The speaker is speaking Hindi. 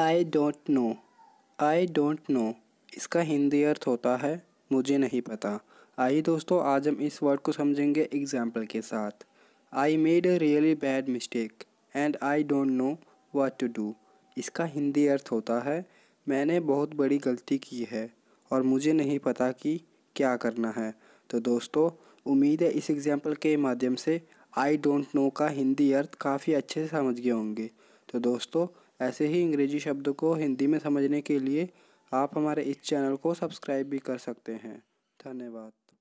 I don't know I don't know इसका हिंदी अर्थ होता है मुझे नहीं पता आइए दोस्तों आज हम इस वर्ड को समझेंगे एग्जाम्पल के साथ I made a really bad mistake and I don't know what to do इसका हिंदी अर्थ होता है मैंने बहुत बड़ी गलती की है और मुझे नहीं पता कि क्या करना है तो दोस्तों उम्मीद है इस एग्ज़ाम्पल के माध्यम से आई डोंट नो का हिंदी अर्थ काफ़ी अच्छे से समझ गए होंगे तो दोस्तों ऐसे ही अंग्रेजी शब्द को हिंदी में समझने के लिए आप हमारे इस चैनल को सब्सक्राइब भी कर सकते हैं धन्यवाद